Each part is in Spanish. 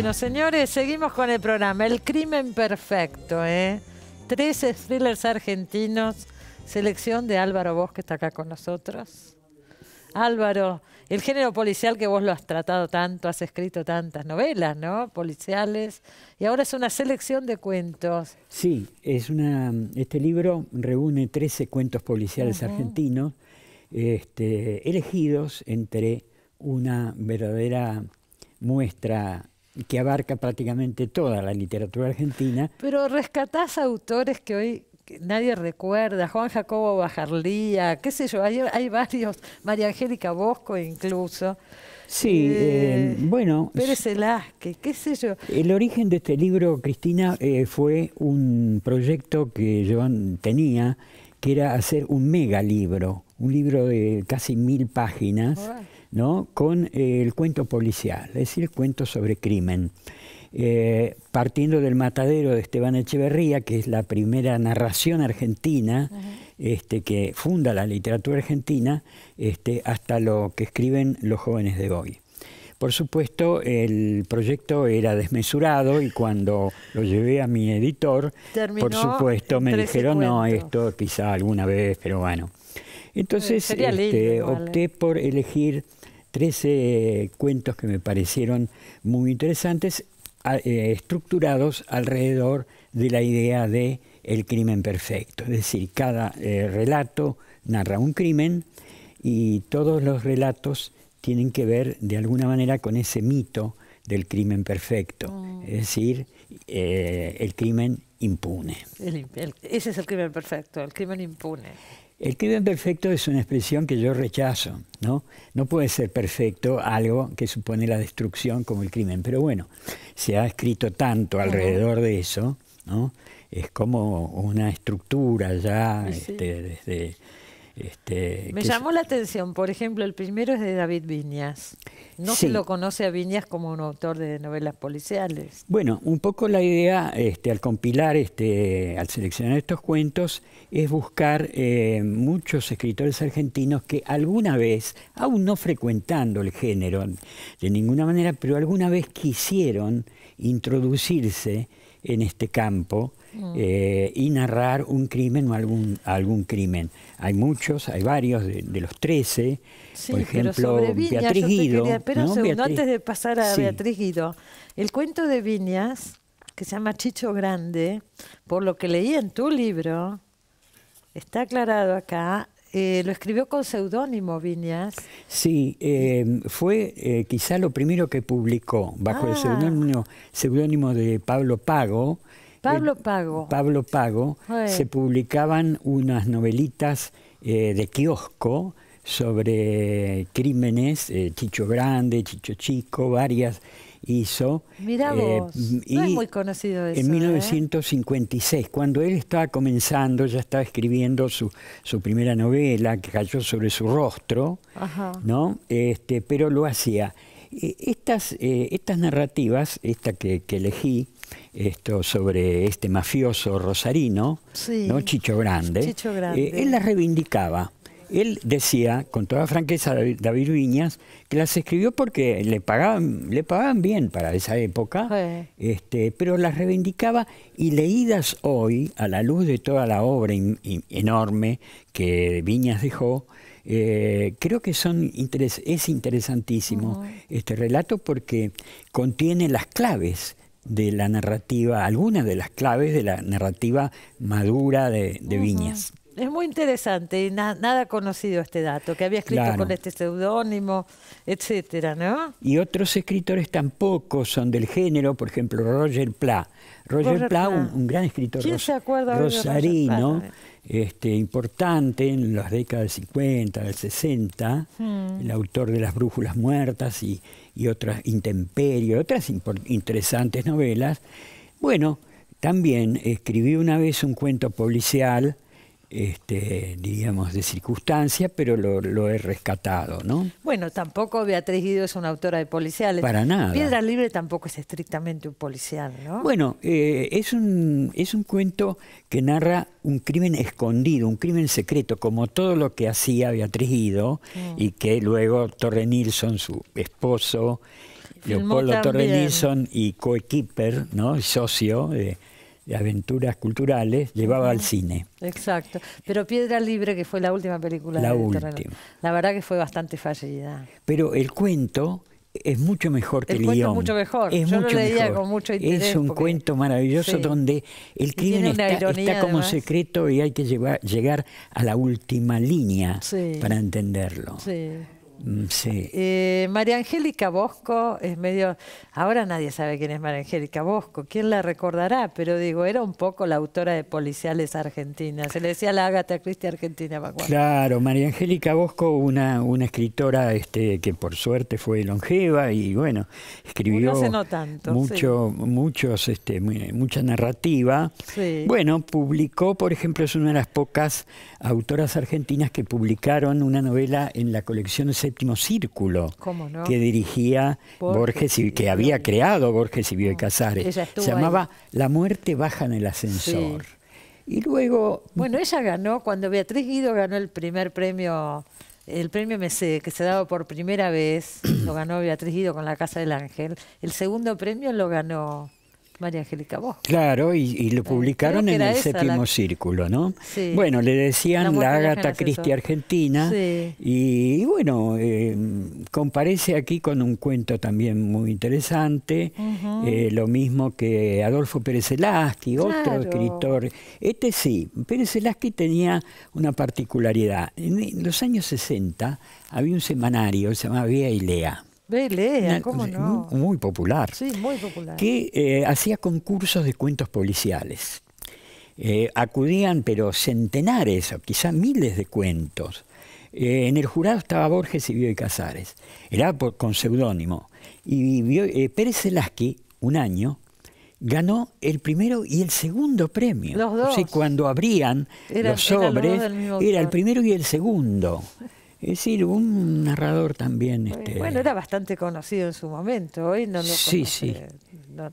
Bueno, señores, seguimos con el programa. El crimen perfecto, ¿eh? 13 thrillers argentinos, selección de Álvaro Vos, que está acá con nosotros. Álvaro, el género policial que vos lo has tratado tanto, has escrito tantas novelas, ¿no? Policiales. Y ahora es una selección de cuentos. Sí, es una, este libro reúne 13 cuentos policiales argentinos, este, elegidos entre una verdadera muestra que abarca prácticamente toda la literatura argentina. Pero rescatás autores que hoy nadie recuerda, Juan Jacobo Bajarlía, qué sé yo, hay, varios, María Angélica Bosco incluso. Sí, eh, eh bueno. Pérez Velázquez, qué sé yo. El origen de este libro, Cristina, eh, fue un proyecto que yo tenía, que era hacer un mega libro, un libro de casi mil páginas con eh, el cuento policial, es decir, cuento sobre crimen. Eh, partiendo del matadero de Esteban Echeverría, que es la primera narración argentina este, que funda la literatura argentina, este, hasta lo que escriben los jóvenes de hoy. Por supuesto, el proyecto era desmesurado y cuando lo llevé a mi editor, por supuesto, me dijeron, no, esto quizá alguna vez, pero bueno. Entonces este, ¿eh? opté por elegir 13 eh, cuentos que me parecieron muy interesantes, eh, estructurados alrededor de la idea de el crimen perfecto. Es decir, cada eh, relato narra un crimen y todos los relatos tienen que ver de alguna manera con ese mito del crimen perfecto, oh. es decir, el crimen impune. ese es el crimen perfecto, el crimen impune. El crimen perfecto es una expresión que yo rechazo, ¿no? No puede ser perfecto algo que supone la destrucción como el crimen, pero bueno, se ha escrito tanto alrededor de eso, ¿no? Es como una estructura ya este, desde este, Me llamó la atención, por ejemplo, el primero es de David Viñas. No se lo conoce a Viñas como un autor de novelas policiales. Bueno, un poco la idea este, al compilar, este, al seleccionar estos cuentos, es buscar eh, muchos escritores argentinos que alguna vez, aún no frecuentando el género de ninguna manera, pero alguna vez quisieron introducirse en este campo Mm. Eh, y narrar un crimen o algún, algún crimen. Hay muchos, hay varios, de, los 13, por ejemplo, Beatriz Guido. un segundo, antes de pasar a Beatriz Guido, el cuento de Viñas, que se llama Chicho Grande, por lo que leí en tu libro, está aclarado acá, eh, lo escribió con seudónimo Viñas. Sí, eh, fue quizá lo primero que publicó bajo el ah. seudónimo de Pablo Pago, Pablo Pago. Pablo Pago. Se publicaban unas novelitas eh, de kiosco sobre crímenes, eh, Chicho Grande, Chicho Chico, varias hizo. Mirá eh, no es muy conocido eso. En 1956, cuando él estaba comenzando, ya estaba escribiendo su, su primera novela que cayó sobre su rostro, ¿no? Este, pero lo hacía. E, estas, estas narrativas, esta que elegí, esto sobre este mafioso rosarino, ¿no? Chicho eh, Grande. él las reivindicaba. Él decía, con toda franqueza, David Viñas, que las escribió porque le pagaban, bien para esa época, este, pero las reivindicaba y leídas hoy, a la luz de toda la obra enorme que Viñas dejó, eh, creo que son es interesantísimo este relato porque contiene las claves de la narrativa, algunas de las claves de la narrativa madura de, Viñas es muy interesante y nada conocido este dato, que había escrito con este seudónimo, etcétera, ¿no? Y otros escritores tampoco son del género, por ejemplo, Roger Pla. Roger, Pla, Un, gran escritor rosarino, ah, este, importante en las décadas del 50, del 60, hmm. el autor de Las Brújulas Muertas y, otras, Intemperio, otras interesantes novelas. Bueno, también escribí una vez un cuento policial este, digamos, de circunstancia, pero lo, he rescatado, ¿no? Bueno, tampoco Beatriz Guido es una autora de policiales. Para nada. Piedra Libre tampoco es estrictamente un policial, Bueno, eh, es, un, es un cuento que narra un crimen escondido, un crimen secreto, como todo lo que hacía Beatriz Guido mm. y que luego Torre Nilsson, su esposo, Leopoldo Torre Nilsson y coequiper, ¿no? socio de de aventuras culturales, llevaba al cine. Exacto. Pero Piedra Libre, que fue la última película la de última. la verdad que fue bastante fallida. Pero el cuento es mucho mejor que el, el Es mucho mejor. Es Es un cuento maravilloso donde el crimen está, como secreto y hay que llegar a la última línea para entenderlo. Sí. Mm, sí. Eh, María Angélica Bosco es medio. Ahora nadie sabe quién es María Angélica Bosco, quién la recordará, pero digo, era un poco la autora de Policiales Argentinas. Se le decía la Agatha Christie Argentina. Claro, María Angélica Bosco, una, una escritora este, que por suerte fue longeva y bueno, escribió no mucho, muchos, este, mucha narrativa. Bueno, publicó, por ejemplo, es una de las pocas autoras argentinas que publicaron una novela en la colección círculo que dirigía Borges, y que había creado Borges y Bioy mm, Casares. Se llamaba La muerte baja en el ascensor. Y luego... Bueno, ella ganó, cuando Beatriz Guido ganó el primer premio, el premio que se daba por primera vez, lo ganó Beatriz Guido con La Casa del Ángel, el segundo premio lo ganó María Angélica Bosco. Claro, y, lo publicaron en el séptimo círculo, ¿no? Bueno, le decían la, Agata Agatha Christie Argentina, y, bueno, em, comparece aquí con un cuento también muy interesante, eh, lo mismo que Adolfo Pérez Zelazqui, otro escritor. Este sí, Pérez Zelazqui tenía una particularidad. En los años 60 había un semanario, se llamaba Vía y Lea Belea, ¿cómo no? Muy, popular. Sí, muy popular. Que eh, hacía concursos de cuentos policiales. Eh, acudían, pero centenares o quizá miles de cuentos. Eh, en el jurado estaba Borges y Bioy Casares. Era con seudónimo. Y Pérez Zelazqui, un año, ganó el primero y el segundo premio. Los dos. cuando abrían los sobres, era, era el primero y el segundo. Es decir, un narrador también. Este... Bueno, era bastante conocido en su momento, hoy no lo sí, Sí.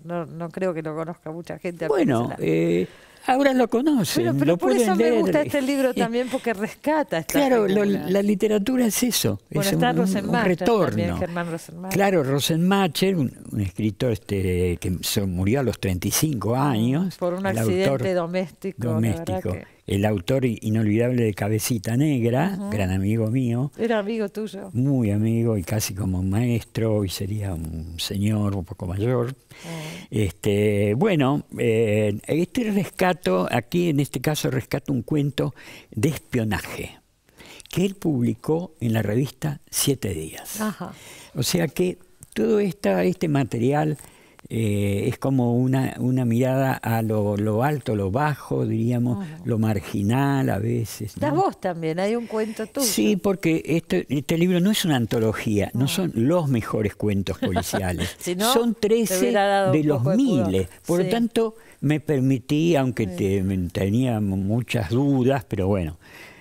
No, no, creo que lo conozca mucha gente. Bueno, eh, ahora lo conocen. pero por eso me gusta este libro también, porque rescata. claro, la literatura es eso, es un, retorno. Claro, Rosenmacher, un, escritor este, que murió a los 35 años. Por un accidente doméstico. Doméstico el autor inolvidable de Cabecita Negra, gran amigo mío. Era amigo tuyo. Muy amigo y casi como maestro, y sería un señor un poco mayor. este, bueno, eh, este rescato, aquí en este caso rescato un cuento de espionaje que él publicó en la revista Siete Días. O sea que todo esta, este material eh, es como una, una mirada a lo, alto, lo bajo, diríamos, lo marginal a veces. Estás vos también, hay un cuento tuyo. Sí, porque este, este libro no es una antología, no ah. son los mejores cuentos policiales, son 13 de los miles. Por lo tanto, me permití, aunque te, tenía muchas dudas, pero bueno.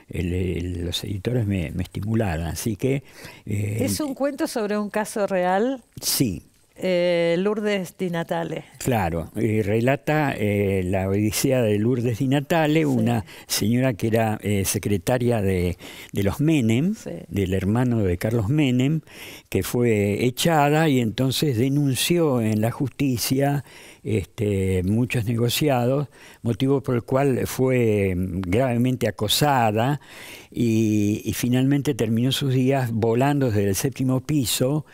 los editores me, estimularon, así que... Eh, ¿Es un cuento sobre un caso real? Sí, eh, Lourdes Di Natale. Claro, y relata eh, la odisea de Lourdes Di Natale, una señora que era eh, secretaria de, los Menem, del hermano de Carlos Menem, que fue echada y entonces denunció en la justicia este, muchos negociados, motivo por el cual fue mm, gravemente acosada y finalmente terminó sus días volando desde el séptimo piso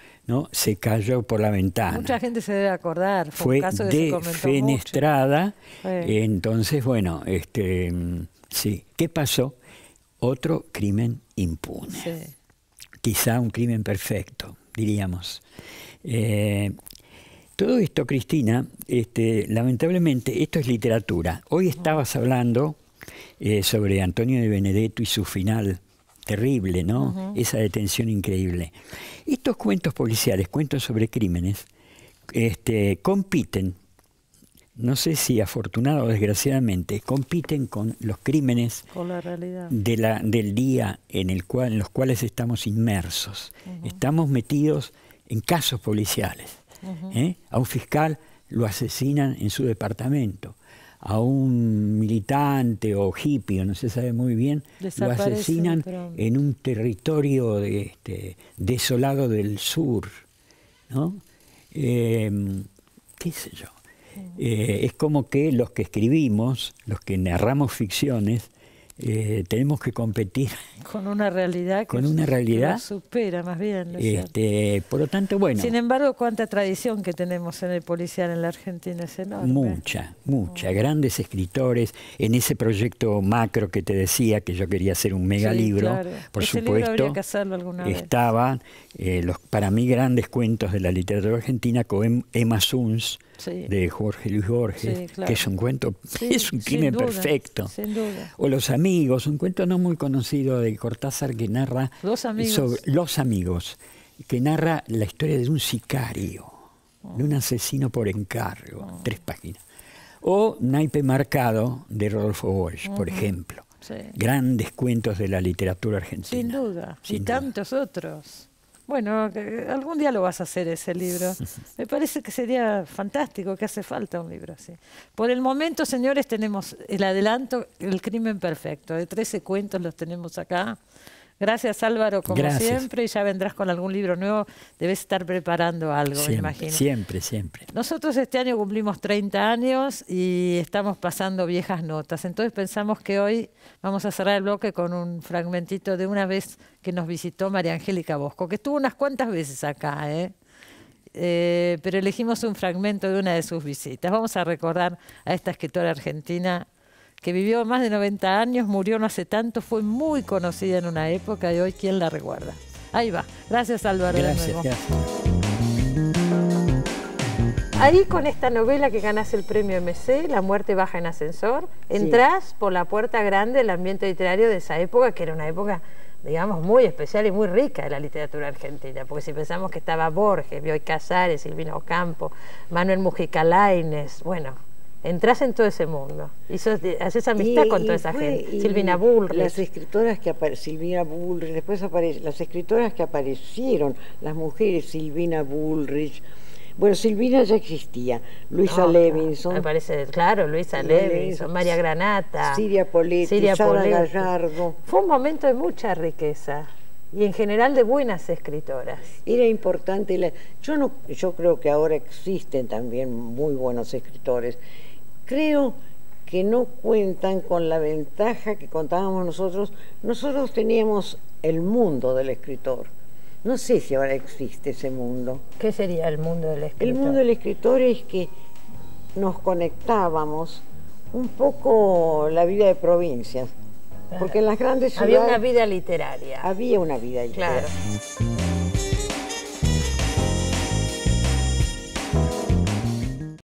se cayó por la ventana. Mucha gente se debe acordar. Fue, caso que defenestrada. Entonces, bueno, este, sí. ¿Qué pasó? Otro crimen impune. Quizá un crimen perfecto, diríamos. Eh, todo esto, Cristina, este, lamentablemente, esto es literatura. Hoy estabas hablando eh, sobre Antonio de Benedetto y su final terrible, ¿no? Esa detención increíble. Estos cuentos policiales, cuentos sobre crímenes, este, compiten, no sé si afortunado o desgraciadamente, compiten con los crímenes De la, del día en, el cual, en los cuales estamos inmersos. Estamos metidos en casos policiales. ¿eh? A un fiscal lo asesinan en su departamento a un militante o hippie, no se sabe muy bien, lo asesinan en un territorio este, desolado del sur. ¿no? Em, ¿Qué sé yo? Eh, es como que los que escribimos, los que narramos ficciones, eh, tenemos que competir con una realidad que con una realidad supera más bien este, por lo tanto bueno sin embargo cuánta tradición que tenemos en el policial en la Argentina es enorme mucha mucha grandes escritores en ese proyecto macro que te decía que yo quería hacer un mega libro por supuesto estaba estaban eh, los para mí grandes cuentos de la literatura argentina con em, Emma de Jorge Luis Borges, que es un cuento, es un crimen perfecto. Sin duda. O Los Amigos, un cuento no muy conocido de Cortázar que narra los amigos. Los Amigos, que narra la historia de un sicario, oh. de un asesino por encargo, oh. tres páginas. O Naipe Marcado de Rodolfo Borges, por ejemplo. Grandes cuentos de la literatura argentina. Sin duda, y tantos otros. Bueno, algún día lo vas a hacer ese libro. Me parece que sería fantástico, que hace falta un libro así. Por el momento, señores, tenemos el adelanto, El crimen perfecto, de 13 cuentos los tenemos acá. Gracias Álvaro, como siempre, y ya vendrás con algún libro nuevo, debes estar preparando algo, me imagino. Siempre, siempre. Nosotros este año cumplimos 30 años y estamos pasando viejas notas, entonces pensamos que hoy vamos a cerrar el bloque con un fragmentito de una vez que nos visitó María Angélica Bosco, que estuvo unas cuantas veces acá, ¿eh? Eh, pero elegimos un fragmento de una de sus visitas. Vamos a recordar a esta escritora argentina que vivió más de 90 años, murió no hace tanto, fue muy conocida en una época y hoy quién la recuerda. Ahí va. Gracias Álvaro. Gracias, Ahí con esta novela que ganás el premio MC, La muerte baja en ascensor, entras por la puerta grande del ambiente literario de esa época, que era una época digamos, muy especial y muy rica de la literatura argentina, porque si pensamos que estaba Borges, Bioy Casares, Silvino Ocampo, Manuel Mujica Laines, bueno, entras en todo ese mundo y haces amistad con toda esa gente. Silvina Bullrich. Las escritoras que Silvina después las escritoras que aparecieron, las mujeres, Silvina Bullrich. Bueno, Silvina ya existía, Luisa ah, Levinson. Me parece, claro, Luisa Levinson, María Granata, Siria Poletti, Siria Gallardo. Fue un momento de mucha riqueza y en general de buenas escritoras. Era importante, yo, no, yo creo que ahora existen también muy buenos escritores, creo que no cuentan con la ventaja que contábamos nosotros. Nosotros teníamos el mundo del escritor. No sé si ahora existe ese mundo. ¿Qué sería el mundo del escritor? El mundo del escritor es que nos conectábamos un poco la vida de provincias. Porque en las grandes ciudades... Había una vida literaria. Había una vida literaria. Claro.